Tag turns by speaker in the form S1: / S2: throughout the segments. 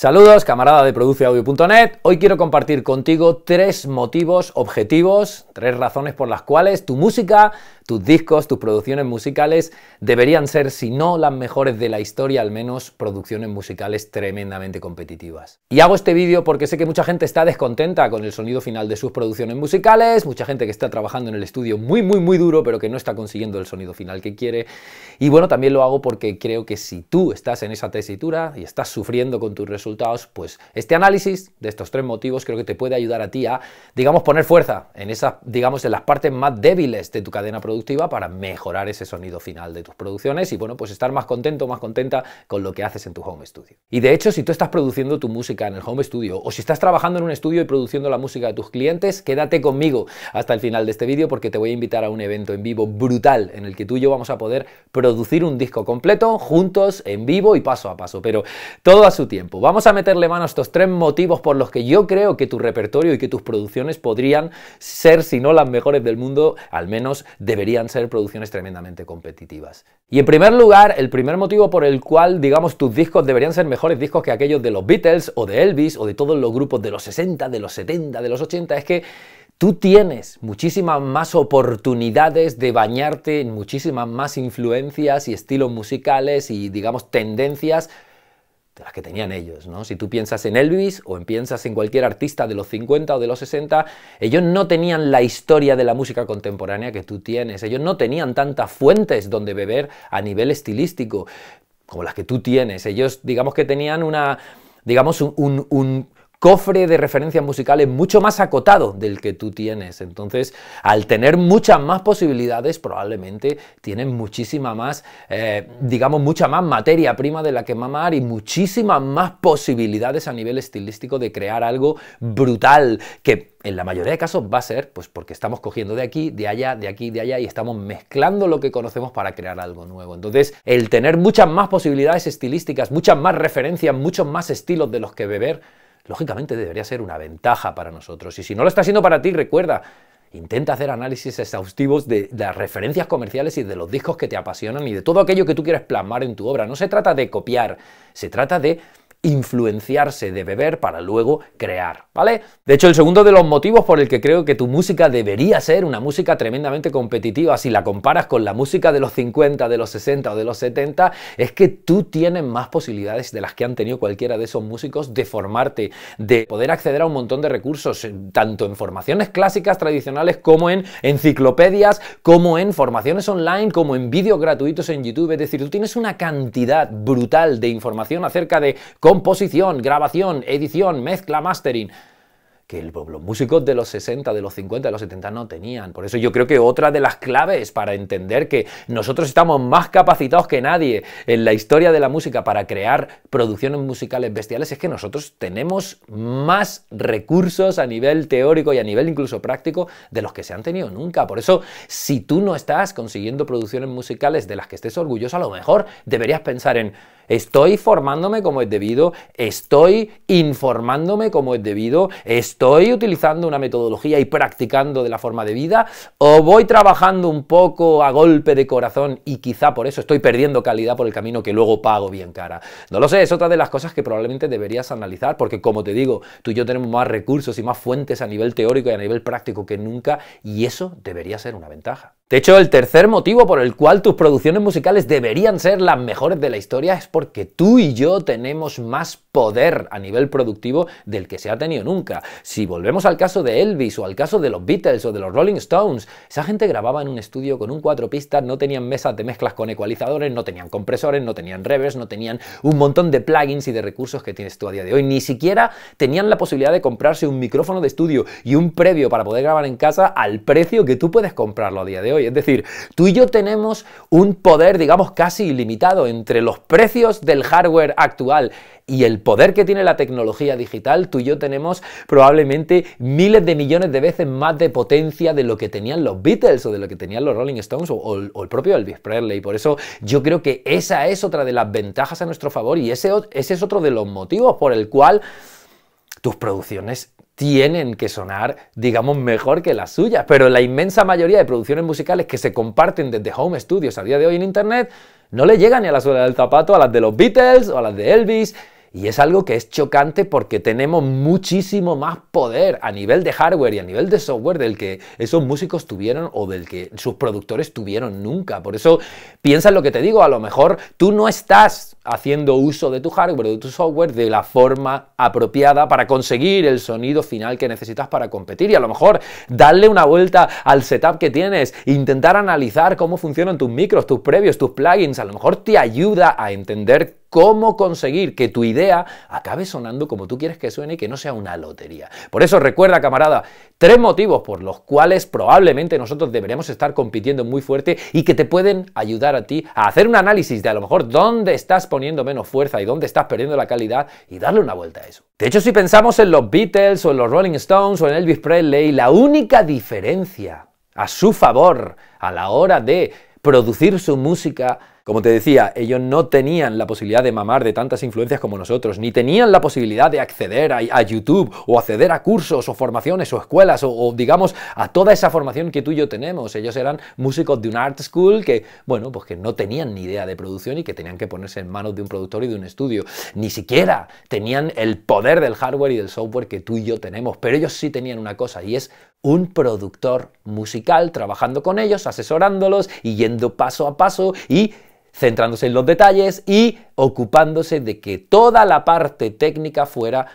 S1: Saludos, camarada de produceaudio.net. Hoy quiero compartir contigo tres motivos objetivos, tres razones por las cuales tu música tus discos, tus producciones musicales deberían ser, si no las mejores de la historia, al menos producciones musicales tremendamente competitivas. Y hago este vídeo porque sé que mucha gente está descontenta con el sonido final de sus producciones musicales, mucha gente que está trabajando en el estudio muy, muy, muy duro, pero que no está consiguiendo el sonido final que quiere. Y bueno, también lo hago porque creo que si tú estás en esa tesitura y estás sufriendo con tus resultados, pues este análisis de estos tres motivos creo que te puede ayudar a ti a, digamos, poner fuerza en esas, digamos, en las partes más débiles de tu cadena productiva para mejorar ese sonido final de tus producciones y bueno, pues estar más contento, o más contenta con lo que haces en tu home studio. Y de hecho, si tú estás produciendo tu música en el home studio o si estás trabajando en un estudio y produciendo la música de tus clientes, quédate conmigo hasta el final de este vídeo porque te voy a invitar a un evento en vivo brutal en el que tú y yo vamos a poder producir un disco completo juntos en vivo y paso a paso, pero todo a su tiempo. Vamos a meterle mano a estos tres motivos por los que yo creo que tu repertorio y que tus producciones podrían ser, si no las mejores del mundo, al menos deberían deberían ser producciones tremendamente competitivas. Y en primer lugar, el primer motivo por el cual, digamos, tus discos deberían ser mejores discos que aquellos de los Beatles o de Elvis o de todos los grupos de los 60, de los 70, de los 80, es que tú tienes muchísimas más oportunidades de bañarte en muchísimas más influencias y estilos musicales y, digamos, tendencias las que tenían ellos, ¿no? Si tú piensas en Elvis o en piensas en cualquier artista de los 50 o de los 60, ellos no tenían la historia de la música contemporánea que tú tienes, ellos no tenían tantas fuentes donde beber a nivel estilístico como las que tú tienes, ellos digamos que tenían una, digamos un cofre de referencias musicales mucho más acotado del que tú tienes. Entonces, al tener muchas más posibilidades, probablemente tienes muchísima más, eh, digamos, mucha más materia prima de la que mamar y muchísimas más posibilidades a nivel estilístico de crear algo brutal que en la mayoría de casos va a ser, pues porque estamos cogiendo de aquí, de allá, de aquí, de allá y estamos mezclando lo que conocemos para crear algo nuevo. Entonces, el tener muchas más posibilidades estilísticas, muchas más referencias, muchos más estilos de los que beber, lógicamente debería ser una ventaja para nosotros. Y si no lo está siendo para ti, recuerda, intenta hacer análisis exhaustivos de, las referencias comerciales y de los discos que te apasionan y de todo aquello que tú quieres plasmar en tu obra. No se trata de copiar, se trata de influenciarse de beber para luego crear, ¿vale? De hecho, el segundo de los motivos por el que creo que tu música debería ser una música tremendamente competitiva si la comparas con la música de los 50, de los 60 o de los 70 es que tú tienes más posibilidades de las que han tenido cualquiera de esos músicos de formarte, de poder acceder a un montón de recursos, eh, tanto en formaciones clásicas tradicionales como en enciclopedias, como en formaciones online, como en vídeos gratuitos en YouTube. Es decir, tú tienes una cantidad brutal de información acerca de composición, grabación, edición, mezcla, mastering que el, los músicos de los 60, de los 50, de los 70 no tenían. Por eso yo creo que otra de las claves para entender que nosotros estamos más capacitados que nadie en la historia de la música para crear producciones musicales bestiales es que nosotros tenemos más recursos a nivel teórico y a nivel incluso práctico de los que se han tenido nunca. Por eso, si tú no estás consiguiendo producciones musicales de las que estés orgulloso, a lo mejor deberías pensar en estoy formándome como es debido, estoy informándome como es debido, ¿Estoy utilizando una metodología y practicando de la forma de vida? ¿O voy trabajando un poco a golpe de corazón y quizá por eso estoy perdiendo calidad por el camino que luego pago bien cara? No lo sé, es otra de las cosas que probablemente deberías analizar porque como te digo, tú y yo tenemos más recursos y más fuentes a nivel teórico y a nivel práctico que nunca y eso debería ser una ventaja. De hecho, el tercer motivo por el cual tus producciones musicales deberían ser las mejores de la historia es porque tú y yo tenemos más poder a nivel productivo del que se ha tenido nunca. Si volvemos al caso de Elvis o al caso de los Beatles o de los Rolling Stones, esa gente grababa en un estudio con un cuatro pistas, no tenían mesas de mezclas con ecualizadores, no tenían compresores, no tenían reverbs, no tenían un montón de plugins y de recursos que tienes tú a día de hoy. Ni siquiera tenían la posibilidad de comprarse un micrófono de estudio y un previo para poder grabar en casa al precio que tú puedes comprarlo a día de hoy. Es decir, tú y yo tenemos un poder, digamos, casi ilimitado entre los precios del hardware actual y el poder que tiene la tecnología digital, tú y yo tenemos probablemente miles de millones de veces más de potencia de lo que tenían los Beatles o de lo que tenían los Rolling Stones o, el propio Elvis Presley. Por eso yo creo que esa es otra de las ventajas a nuestro favor y ese, ese es otro de los motivos por el cual tus producciones tienen que sonar, digamos, mejor que las suyas. Pero la inmensa mayoría de producciones musicales que se comparten desde home studios a día de hoy en Internet no le llegan ni a la suela del zapato a las de los Beatles o a las de Elvis. Y es algo que es chocante porque tenemos muchísimo más poder a nivel de hardware y a nivel de software del que esos músicos tuvieron o del que sus productores tuvieron nunca. Por eso piensa en lo que te digo, a lo mejor tú no estás haciendo uso de tu hardware o de tu software de la forma apropiada para conseguir el sonido final que necesitas para competir y a lo mejor darle una vuelta al setup que tienes, intentar analizar cómo funcionan tus micros, tus previos, tus plugins, a lo mejor te ayuda a entender cómo conseguir que tu idea acabe sonando como tú quieres que suene y que no sea una lotería. Por eso recuerda, camarada, tres motivos por los cuales probablemente nosotros deberíamos estar compitiendo muy fuerte y que te pueden ayudar a ti a hacer un análisis de a lo mejor dónde estás poniendo menos fuerza y dónde estás perdiendo la calidad y darle una vuelta a eso. De hecho, si pensamos en los Beatles o en los Rolling Stones o en Elvis Presley, la única diferencia a su favor a la hora de producir su música como te decía, ellos no tenían la posibilidad de mamar de tantas influencias como nosotros, ni tenían la posibilidad de acceder a, YouTube o acceder a cursos o formaciones o escuelas o, digamos a toda esa formación que tú y yo tenemos. Ellos eran músicos de un art school que, bueno, pues que no tenían ni idea de producción y que tenían que ponerse en manos de un productor y de un estudio. Ni siquiera tenían el poder del hardware y del software que tú y yo tenemos, pero ellos sí tenían una cosa y es un productor musical trabajando con ellos, asesorándolos y yendo paso a paso y centrándose en los detalles y ocupándose de que toda la parte técnica fuera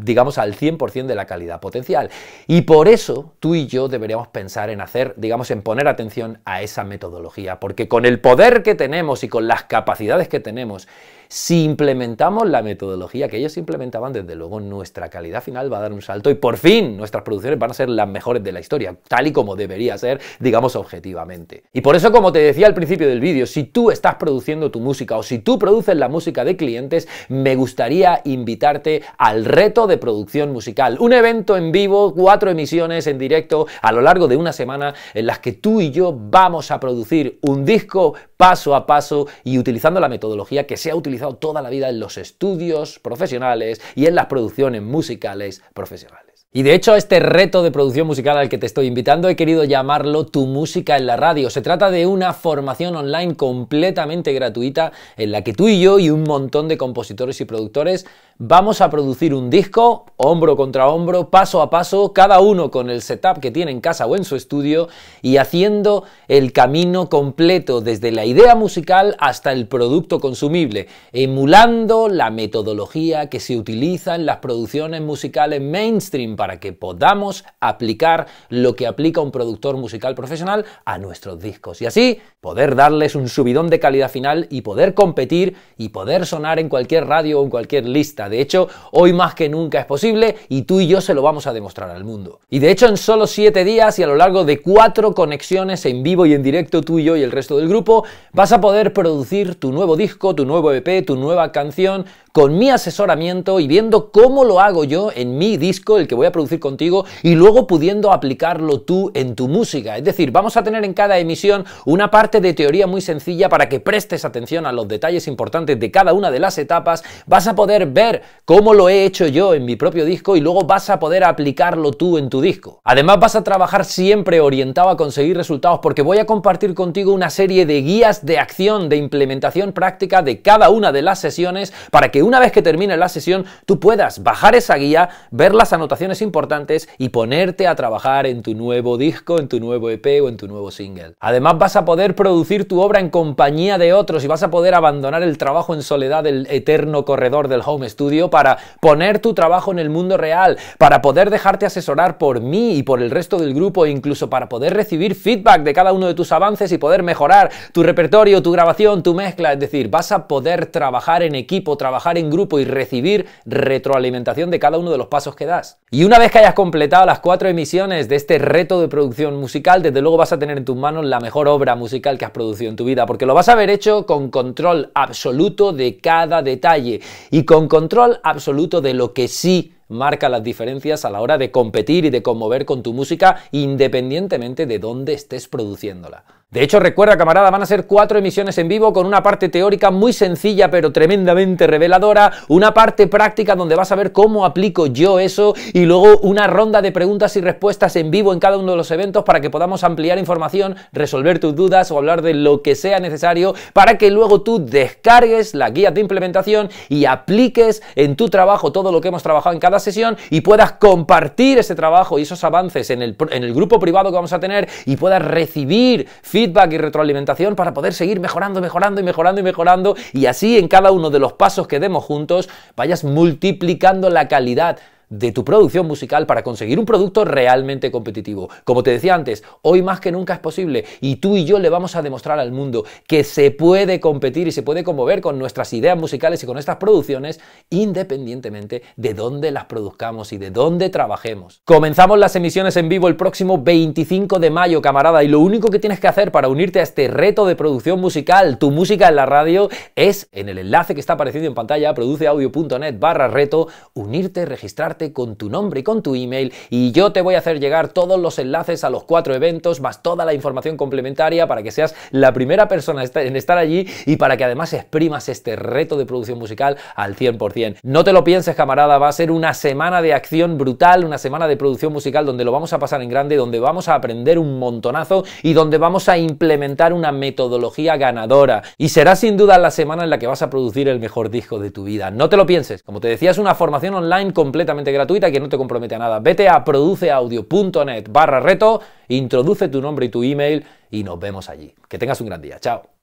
S1: digamos, al 100% de la calidad potencial. Y por eso tú y yo deberíamos pensar en hacer, digamos, en poner atención a esa metodología, porque con el poder que tenemos y con las capacidades que tenemos si implementamos la metodología que ellos implementaban, desde luego nuestra calidad final va a dar un salto y por fin nuestras producciones van a ser las mejores de la historia, tal y como debería ser, digamos, objetivamente. Y por eso, como te decía al principio del vídeo, si tú estás produciendo tu música o si tú produces la música de clientes, me gustaría invitarte al reto de producción musical. Un evento en vivo, cuatro emisiones en directo a lo largo de una semana en las que tú y yo vamos a producir un disco paso a paso y utilizando la metodología que se ha utilizado toda la vida en los estudios profesionales y en las producciones musicales profesionales. Y de hecho, este reto de producción musical al que te estoy invitando he querido llamarlo Tu música en la radio. Se trata de una formación online completamente gratuita en la que tú y yo y un montón de compositores y productores Vamos a producir un disco, hombro contra hombro, paso a paso, cada uno con el setup que tiene en casa o en su estudio y haciendo el camino completo desde la idea musical hasta el producto consumible, emulando la metodología que se utiliza en las producciones musicales mainstream para que podamos aplicar lo que aplica un productor musical profesional a nuestros discos y así poder darles un subidón de calidad final y poder competir y poder sonar en cualquier radio o en cualquier lista de hecho, hoy más que nunca es posible y tú y yo se lo vamos a demostrar al mundo. Y de hecho, en solo 7 días y a lo largo de 4 conexiones en vivo y en directo, tú y yo y el resto del grupo, vas a poder producir tu nuevo disco, tu nuevo EP, tu nueva canción con mi asesoramiento y viendo cómo lo hago yo en mi disco, el que voy a producir contigo, y luego pudiendo aplicarlo tú en tu música. Es decir, vamos a tener en cada emisión una parte de teoría muy sencilla para que prestes atención a los detalles importantes de cada una de las etapas. Vas a poder ver cómo lo he hecho yo en mi propio disco y luego vas a poder aplicarlo tú en tu disco. Además vas a trabajar siempre orientado a conseguir resultados porque voy a compartir contigo una serie de guías de acción, de implementación práctica de cada una de las sesiones para que una vez que termine la sesión tú puedas bajar esa guía, ver las anotaciones importantes y ponerte a trabajar en tu nuevo disco, en tu nuevo EP o en tu nuevo single. Además vas a poder producir tu obra en compañía de otros y vas a poder abandonar el trabajo en soledad del eterno corredor del home studio para poner tu trabajo en el mundo real, para poder dejarte asesorar por mí y por el resto del grupo, e incluso para poder recibir feedback de cada uno de tus avances y poder mejorar tu repertorio, tu grabación, tu mezcla. Es decir, vas a poder trabajar en equipo, trabajar en grupo y recibir retroalimentación de cada uno de los pasos que das. Y una vez que hayas completado las cuatro emisiones de este reto de producción musical, desde luego vas a tener en tus manos la mejor obra musical que has producido en tu vida, porque lo vas a haber hecho con control absoluto de cada detalle y con control control absoluto de lo que sí marca las diferencias a la hora de competir y de conmover con tu música independientemente de dónde estés produciéndola. De hecho, recuerda, camarada, van a ser cuatro emisiones en vivo con una parte teórica muy sencilla pero tremendamente reveladora, una parte práctica donde vas a ver cómo aplico yo eso y luego una ronda de preguntas y respuestas en vivo en cada uno de los eventos para que podamos ampliar información, resolver tus dudas o hablar de lo que sea necesario para que luego tú descargues la guía de implementación y apliques en tu trabajo todo lo que hemos trabajado en cada sesión y puedas compartir ese trabajo y esos avances en el, grupo privado que vamos a tener y puedas recibir feedback y retroalimentación para poder seguir mejorando, mejorando y mejorando y mejorando y así en cada uno de los pasos que demos juntos vayas multiplicando la calidad de tu producción musical para conseguir un producto realmente competitivo. Como te decía antes, hoy más que nunca es posible y tú y yo le vamos a demostrar al mundo que se puede competir y se puede conmover con nuestras ideas musicales y con estas producciones independientemente de dónde las produzcamos y de dónde trabajemos. Comenzamos las emisiones en vivo el próximo 25 de mayo, camarada, y lo único que tienes que hacer para unirte a este reto de producción musical, tu música en la radio, es en el enlace que está apareciendo en pantalla, produceaudio.net barra reto, unirte, registrarte, con tu nombre y con tu email y yo te voy a hacer llegar todos los enlaces a los cuatro eventos, más toda la información complementaria para que seas la primera persona en estar allí y para que además exprimas este reto de producción musical al 100%. No te lo pienses, camarada, va a ser una semana de acción brutal, una semana de producción musical donde lo vamos a pasar en grande, donde vamos a aprender un montonazo y donde vamos a implementar una metodología ganadora. Y será sin duda la semana en la que vas a producir el mejor disco de tu vida. No te lo pienses. Como te decía, es una formación online completamente gratuita que no te compromete a nada. Vete a produceaudio.net barra reto, introduce tu nombre y tu email y nos vemos allí. Que tengas un gran día. Chao.